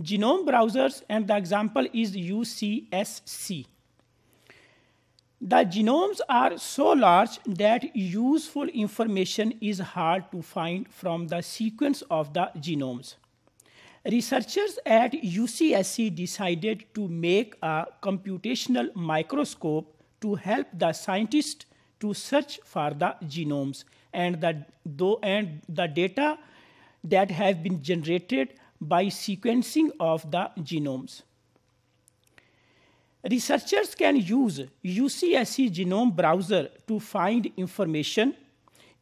genome browsers and the example is UCSC. The genomes are so large that useful information is hard to find from the sequence of the genomes. Researchers at UCSC decided to make a computational microscope to help the scientists to search for the genomes and the, and the data that have been generated by sequencing of the genomes. Researchers can use UCSC Genome Browser to find information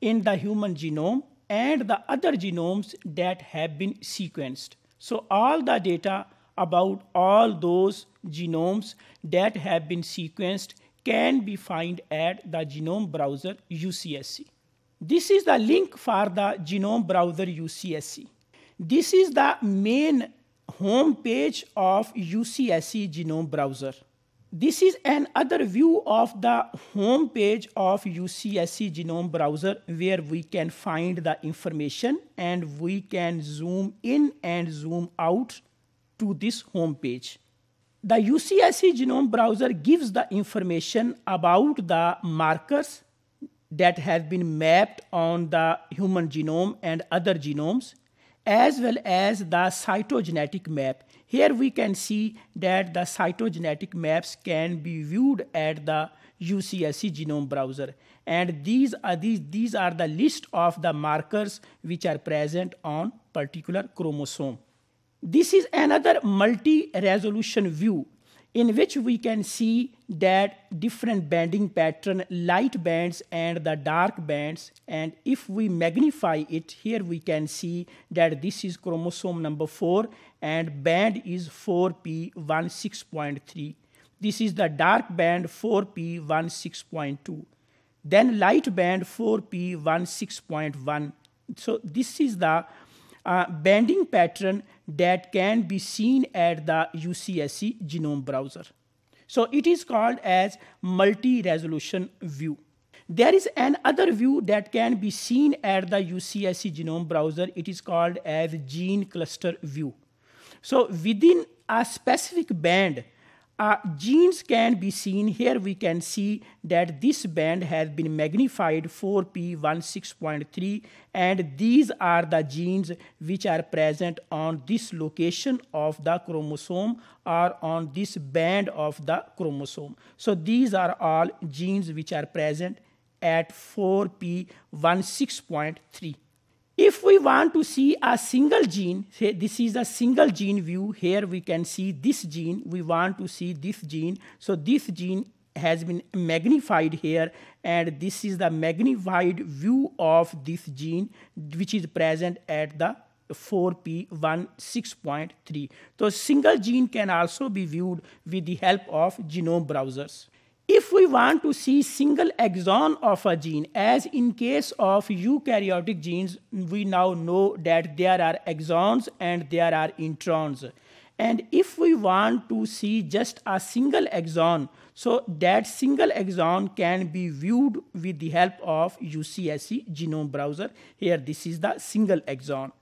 in the human genome and the other genomes that have been sequenced. So all the data about all those genomes that have been sequenced can be found at the Genome Browser UCSC. This is the link for the Genome Browser UCSC. This is the main home page of UCSC Genome Browser. This is another view of the home page of UCSC Genome Browser where we can find the information and we can zoom in and zoom out to this home page. The UCSC Genome Browser gives the information about the markers that have been mapped on the human genome and other genomes as well as the cytogenetic map. Here we can see that the cytogenetic maps can be viewed at the UCSC genome browser. And these are, these, these are the list of the markers which are present on particular chromosome. This is another multi-resolution view in which we can see that different banding pattern light bands and the dark bands and if we magnify it here we can see that this is chromosome number 4 and band is 4p16.3 this is the dark band 4p16.2 then light band 4p16.1 so this is the uh, banding pattern that can be seen at the UCSC genome browser. So it is called as multi-resolution view. There is another view that can be seen at the UCSC genome browser. It is called as gene cluster view. So within a specific band, uh, genes can be seen here we can see that this band has been magnified 4p16.3 and these are the genes which are present on this location of the chromosome or on this band of the chromosome so these are all genes which are present at 4p16.3 if we want to see a single gene, say this is a single gene view, here we can see this gene, we want to see this gene. So this gene has been magnified here and this is the magnified view of this gene which is present at the 4P16.3. So single gene can also be viewed with the help of genome browsers. If we want to see single exon of a gene, as in case of eukaryotic genes, we now know that there are exons and there are introns. And if we want to see just a single exon, so that single exon can be viewed with the help of UCSC genome browser. Here this is the single exon.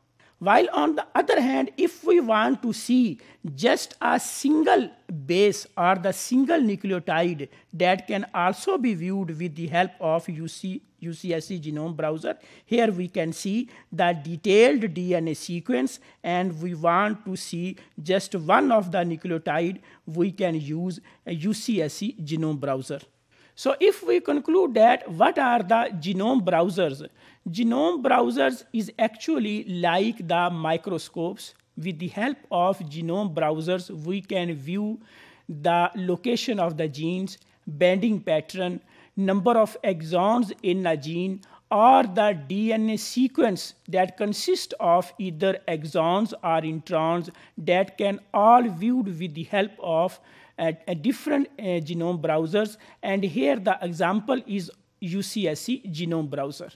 While on the other hand, if we want to see just a single base or the single nucleotide that can also be viewed with the help of UC, UCSC genome browser, here we can see the detailed DNA sequence and we want to see just one of the nucleotide, we can use UCSC genome browser. So if we conclude that what are the genome browsers? Genome browsers is actually like the microscopes. With the help of genome browsers, we can view the location of the genes, bending pattern, number of exons in a gene, or the DNA sequence that consists of either exons or introns that can all viewed with the help of different uh, genome browsers and here the example is UCSC genome browser.